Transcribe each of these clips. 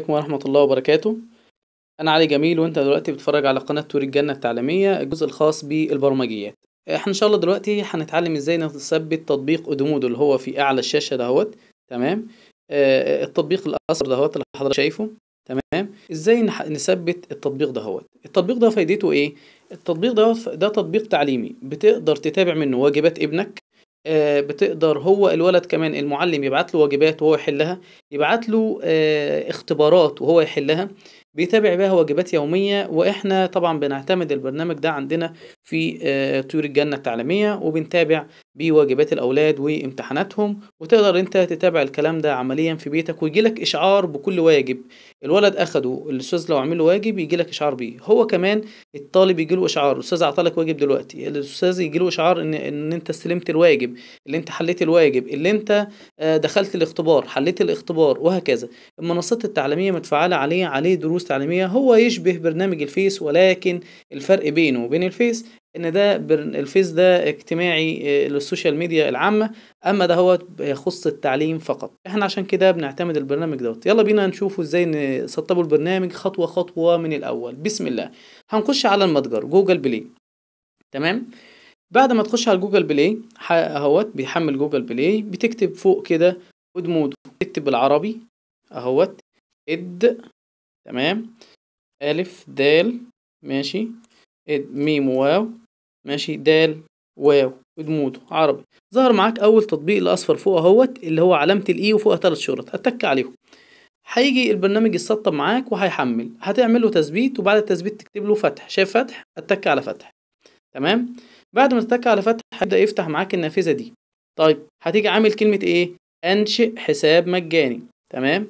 عليكم ورحمة الله وبركاته أنا علي جميل وأنت دلوقتي بتتفرج على قناة تور الجنة التعليمية الجزء الخاص بالبرمجيات احنا إن شاء الله دلوقتي هنتعلم إزاي نثبت تطبيق أودومودو اللي هو في أعلى الشاشة دهوت تمام آه التطبيق الأصفر دهوت اللي حضرتك شايفه تمام إزاي نثبت التطبيق دهوت التطبيق ده فايدته إيه التطبيق ده ده تطبيق تعليمي بتقدر تتابع منه واجبات ابنك آه، بتقدر هو الولد كمان المعلم يبعت له واجبات وهو يحلها يبعت له آه، اختبارات وهو يحلها بيتابع بيها واجبات يومية وإحنا طبعا بنعتمد البرنامج ده عندنا في آه، طيور الجنة التعليمية وبنتابع بواجبات الأولاد وامتحاناتهم وتقدر أنت تتابع الكلام ده عمليا في بيتك ويجيلك إشعار بكل واجب الولد أخده الأستاذ لو عمل له واجب يجيلك إشعار بيه هو كمان الطالب يجيله إشعار الأستاذ أعطالك واجب دلوقتي الأستاذ يجيله إشعار إن, إن أنت استلمت الواجب اللي أنت حليت الواجب اللي أنت آه، دخلت الاختبار حليت الاختبار وهكذا المنصات التعليمية متفعلة عليه عليه دروس تعليمية هو يشبه برنامج الفيس ولكن الفرق بينه وبين الفيس ان ده الفيس ده اجتماعي آه، للسوشيال ميديا العامه اما ده هو يخص التعليم فقط احنا عشان كده بنعتمد البرنامج دوت يلا بينا نشوفه ازاي نسطبوا البرنامج خطوه خطوه من الاول بسم الله هنخش على المتجر جوجل بلاي تمام بعد ما تخش على جوجل بلاي اهوت بيحمل جوجل بلاي بتكتب فوق كده مود تكتب بالعربي اهوت اد تمام الف دال ماشي اد ميم واو ماشي دال واو ودموده عربي ظهر معاك اول تطبيق الاصفر فوق اهوت اللي هو علامه الاي e وفوقها ثلاث شرط اتك عليهم هيجي البرنامج يتسطب معاك وهيحمل هتعمل له تثبيت وبعد التثبيت تكتب له فتح شايف فتح اتك على فتح تمام بعد ما تتك على فتح هيبدا يفتح معاك النافذه دي طيب هتيجي عامل كلمه ايه انشئ حساب مجاني تمام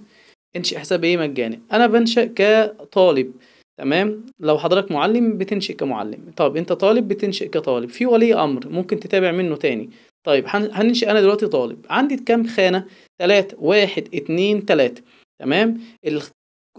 انشئ حساب ايه مجاني انا بنشئ كطالب تمام لو حضرتك معلم بتنشئ كمعلم طب انت طالب بتنشئ كطالب في ولي امر ممكن تتابع منه تاني طيب هننشئ انا دلوقتي طالب عندي كام خانه ثلاثة واحد اتنين ثلاثة تمام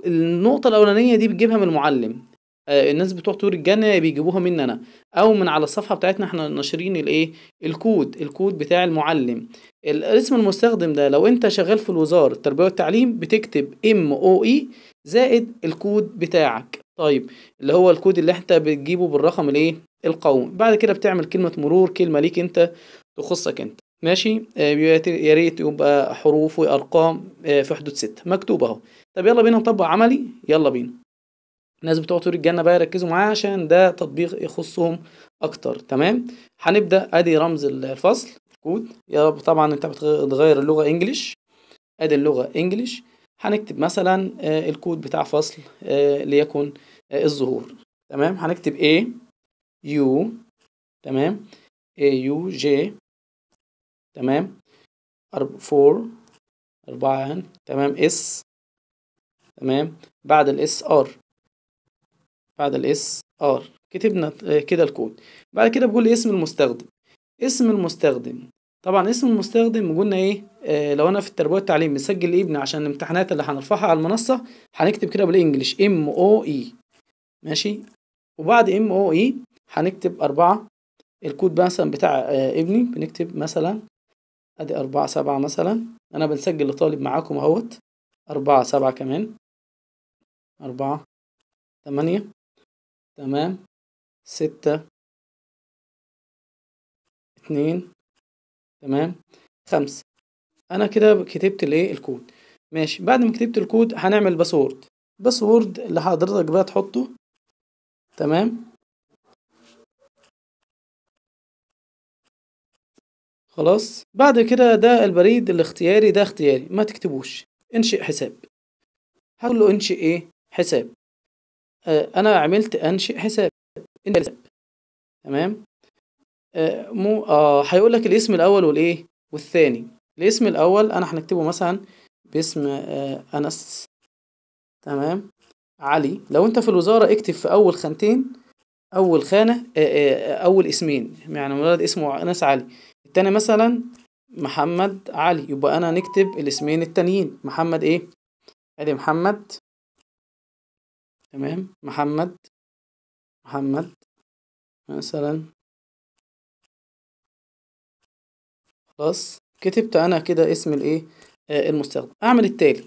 النقطه الاولانيه دي بتجيبها من المعلم آه الناس بتوع طور الجنه بيجيبوها مني انا او من على الصفحه بتاعتنا احنا ناشرين الايه الكود الكود بتاع المعلم اسم المستخدم ده لو انت شغال في الوزاره التربيه والتعليم بتكتب ام او اي زائد الكود بتاعك طيب اللي هو الكود اللي انت بتجيبه بالرقم الايه القومي بعد كده بتعمل كلمة مرور كلمة ليك انت تخصك انت ماشي آه، يا ريت يبقى حروف وارقام آه، في حدود ستة مكتوب اهو طب يلا بينا نطبق عملي يلا بينا الناس بتوع طور الجنة بقى يركزوا معاه عشان ده تطبيق يخصهم اكتر تمام هنبدأ ادي رمز الفصل كود يا طبعا انت بتغير اللغة انجليش ادي اللغة انجليش هنكتب مثلا آه، الكود بتاع فصل آه، ليكن آه، الظهور تمام هنكتب A U تمام A U J تمام 4 أربعة تمام S تمام بعد الاس ار بعد الاس ار كتبنا كده الكود بعد كده بقول اسم المستخدم اسم المستخدم طبعا اسم المستخدم وقلنا ايه آه لو انا في التربويه والتعليم مسجل إيه ابني عشان الامتحانات اللي هنرفعها على المنصه هنكتب كده بالانجلش ام او اي e. ماشي وبعد ام او اي هنكتب أربعة الكود مثلا بتاع آه ابني بنكتب مثلا ادي أربعة سبعة مثلا انا بنسجل لطالب معاكم اهوت أربعة سبعة كمان أربعة تمانية تمام ستة اتنين تمام خمسة انا كده كتبت الايه الكود ماشي بعد ما كتبت الكود هنعمل باسورد باسورد اللي حضرتك بقى تحطه تمام خلاص بعد كده ده البريد الاختياري ده اختياري ما تكتبوش انشئ حساب هقول له انشئ ايه حساب آه انا عملت انشئ حساب انشئ حساب تمام آه، مو اه هيقول لك الاسم الاول والايه والثاني الاسم الاول انا هنكتبه مثلا باسم آه انس تمام علي لو انت في الوزاره اكتب في اول خانتين اول خانه آه آه, آه، اول اسمين يعني مراد اسمه انس علي التاني مثلا محمد علي يبقى انا نكتب الاسمين التانيين محمد ايه ادي محمد تمام محمد محمد مثلا خلاص كتبت انا كده اسم الايه آه المستخدم اعمل التالي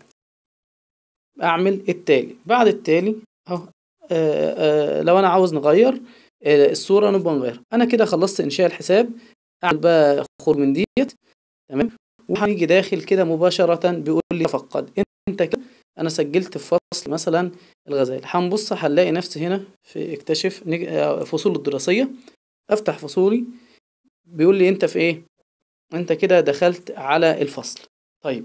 اعمل التالي بعد التالي اهو آه، آه، لو انا عاوز نغير آه، الصوره نبقى نغيرها انا كده خلصت انشاء الحساب اعمل بقى خروج من ديت تمام وهنيجي داخل كده مباشره بيقول لي فقد انت كده انا سجلت في فصل مثلا الغزال هنبص هنلاقي نفسي هنا في اكتشف فصول الدراسيه افتح فصولي بيقول لي انت في ايه انت كده دخلت على الفصل طيب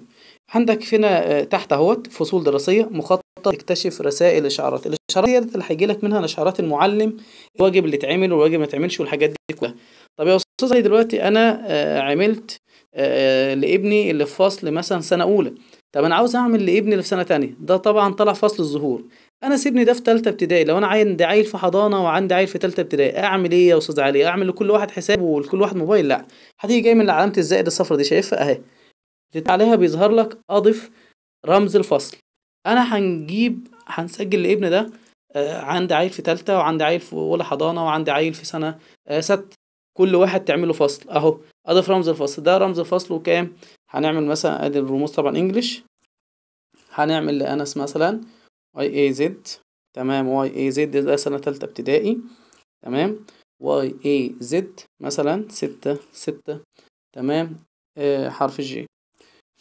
عندك هنا آه، تحت اهوت فصول دراسيه مخطط تكتشف رسائل اشعارات الاشعارات هي اللي هيجي لك منها اشعارات المعلم الواجب اللي اتعمل والواجب ما اتعملش والحاجات دي كلها طب يا استاذ دلوقتي انا آه، عملت آه، لابني اللي في فصل مثلا سنه اولى طب انا عاوز اعمل لابني اللي في سنه ثانيه ده طبعا طلع فصل الظهور انا سيبني ده في ثالثه ابتدائي لو انا عندي عيل في حضانه وعندي عيل في ثالثه ابتدائي اعمل ايه يا استاذ علي اعمل لكل واحد حساب ولكل واحد موبايل لا هتيجي جاي من علامه الزائد الصفرا دي شايفها اهي عليها بيظهر لك اضف رمز الفصل انا هنجيب هنسجل لابن ده آه، عندي عيل في ثالثه وعندي عيل في اولى حضانه وعندي عيل في سنه آه، ست كل واحد تعمله فصل اهو اضف رمز الفصل ده رمز الفصل وكام هنعمل مثلا ادي الرموز طبعا انجلش هنعمل لانس مثلا اي اي زد تمام واي اي زد ده سنة تالتة ابتدائي تمام واي اي زد مثلا ستة ستة تمام آه حرف الجي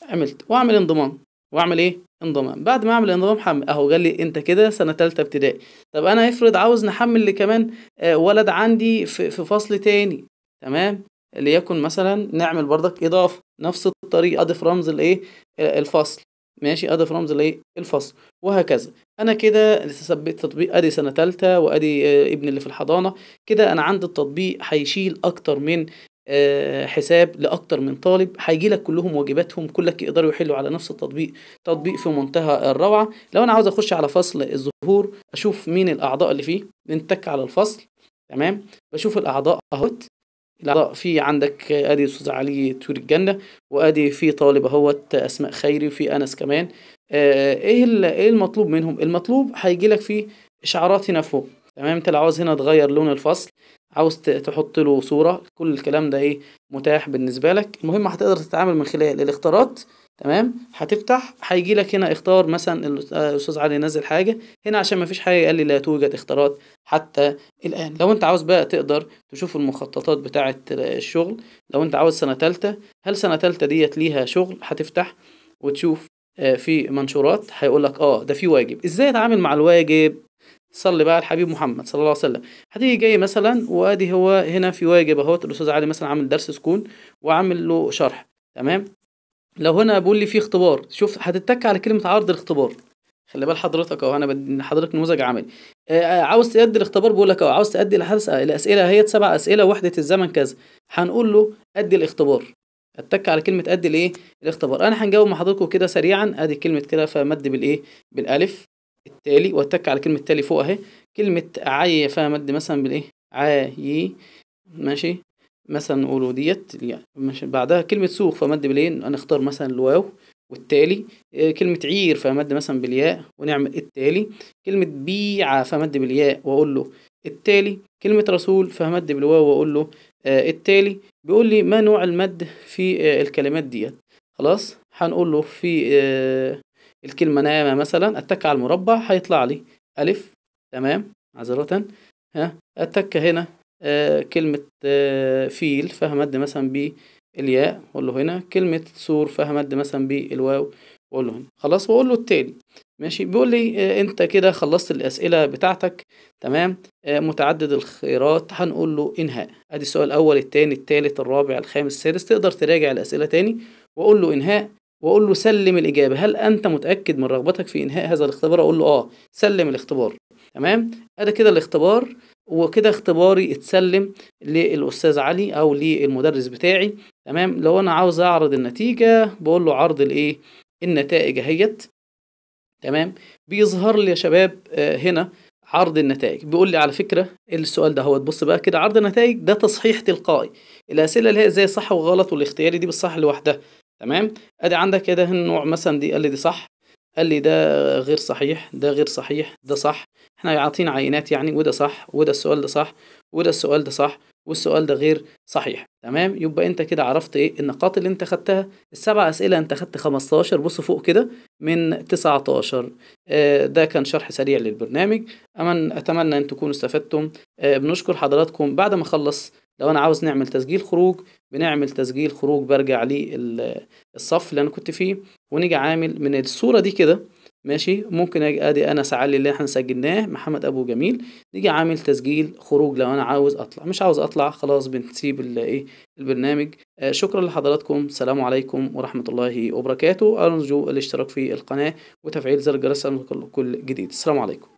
عملت واعمل انضمام واعمل ايه انضمام بعد ما اعمل انضمام حمل اهو قال لي انت كده سنه ثالثه ابتدائي طب انا افرض عاوز نحمل كمان آه، ولد عندي في, في فصل تاني تمام ليكن مثلا نعمل بردك اضافه نفس الطريقه اضيف رمز الايه آه، الفصل ماشي في رمز الايه الفصل وهكذا أنا كده لسه ثبت تطبيق أدي سنة ثالثه وأدي آه، ابن ابني اللي في الحضانة كده أنا عندي التطبيق هيشيل أكتر من آه، حساب لاكتر من طالب هيجي لك كلهم واجباتهم كلك يقدروا يحلوا على نفس التطبيق تطبيق في منتهى الروعه لو انا عاوز اخش على فصل الظهور اشوف مين الاعضاء اللي فيه نتك على الفصل تمام بشوف الاعضاء اهوت لا في عندك ادي استاذ علي طيور الجنه وادي في طالب اهوت اسماء خيري وفي انس كمان آه، ايه ايه المطلوب منهم المطلوب هيجي لك فيه اشعارات هنا فوق تمام انت لو عاوز هنا تغير لون الفصل عاوز تحط له صوره كل الكلام ده ايه متاح بالنسبه لك المهم هتقدر تتعامل من خلال الاختيارات تمام هتفتح هيجي لك هنا اختار مثلا آه، الاستاذ علي نزل حاجه هنا عشان ما فيش حاجه قال لي لا توجد اختيارات حتى الان لو انت عاوز بقى تقدر تشوف المخططات بتاعه الشغل لو انت عاوز سنه ثالثه هل سنه ثالثه ديت ليها شغل هتفتح وتشوف آه، في منشورات هيقول لك اه ده في واجب ازاي اتعامل مع الواجب صلي بقى على الحبيب محمد صلى الله عليه وسلم هتيجي جاي مثلا وادي هو هنا في واجب اهوت الاستاذ علي مثلا عامل درس سكون وعامل له شرح تمام لو هنا بيقول لي في اختبار شوف هتتك على كلمه عرض الاختبار خلي بال حضرتك اهو انا بدي حضرتك نموذج عملي آه،, آه عاوز تأدي الاختبار بيقول لك اهو عاوز تأدي الاسئله هي سبع اسئله وحده الزمن كذا هنقول له ادي الاختبار اتك على كلمه ادي الايه الاختبار انا هنجاوب مع حضراتكم كده سريعا ادي كلمه كده فمد بالايه بالالف التالي واتك على كلمه التالي فوق اهي كلمه عي فمد مثلا بالايه عاي ماشي مثلا نقول ديت يعني بعدها كلمة سوق فمد بالين هنختار مثلا الواو والتالي آه، كلمة عير فمد مثلا بالياء ونعمل التالي كلمة بيعة فمد بالياء وأقول له التالي كلمة رسول فمد بالواو وأقول له آه، التالي بيقول لي ما نوع المد في آه، الكلمات ديت خلاص هنقول له في الكلمة نامة مثلا أتك على المربع هيطلع لي ألف تمام عذرة ها أتك هنا آه، كلمة آه، فيل فيها مد مثلا بالياء وأقول له هنا كلمة سور فيها مد مثلا بالواو وأقول له هنا خلاص وأقول له التالي ماشي بيقول لي آه، أنت كده خلصت الأسئلة بتاعتك تمام متعدد الخيارات هنقول له إنهاء أدي السؤال الأول التاني التالت الرابع الخامس السادس تقدر تراجع الأسئلة تاني وأقول له إنهاء واقول له سلم الاجابه هل انت متاكد من رغبتك في انهاء هذا الاختبار اقول له اه سلم الاختبار تمام ادي كده الاختبار وكده اختباري اتسلم للاستاذ علي او للمدرس بتاعي تمام لو انا عاوز اعرض النتيجه بقول له عرض الايه النتائج اهيت تمام بيظهر لي يا شباب آه، هنا عرض النتائج بيقول لي على فكره السؤال ده هو تبص بقى كده عرض النتائج ده تصحيح تلقائي الاسئله اللي هي زي صح وغلط والاختياري دي بالصح لوحدها تمام ادي عندك كده النوع مثلا دي قال لي دي صح قال لي ده غير صحيح ده غير صحيح ده صح احنا عاطينا عينات يعني وده صح وده السؤال ده صح وده السؤال ده صح والسؤال ده غير صحيح تمام يبقى انت كده عرفت ايه النقاط اللي انت خدتها السبع اسئله انت خدت 15 بص فوق كده من 19 آه ده كان شرح سريع للبرنامج أمن اتمنى ان تكونوا استفدتم آه بنشكر حضراتكم بعد ما اخلص لو انا عاوز نعمل تسجيل خروج بنعمل تسجيل خروج برجع للصف اللي انا كنت فيه ونيجي عامل من الصوره دي كده ماشي ممكن ادي انس علي اللي احنا سجلناه محمد ابو جميل نيجي عامل تسجيل خروج لو انا عاوز اطلع مش عاوز اطلع خلاص بنسيب الايه البرنامج آه، شكرا لحضراتكم السلام عليكم ورحمه الله وبركاته ارجو الاشتراك في القناه وتفعيل زر الجرس كل جديد السلام عليكم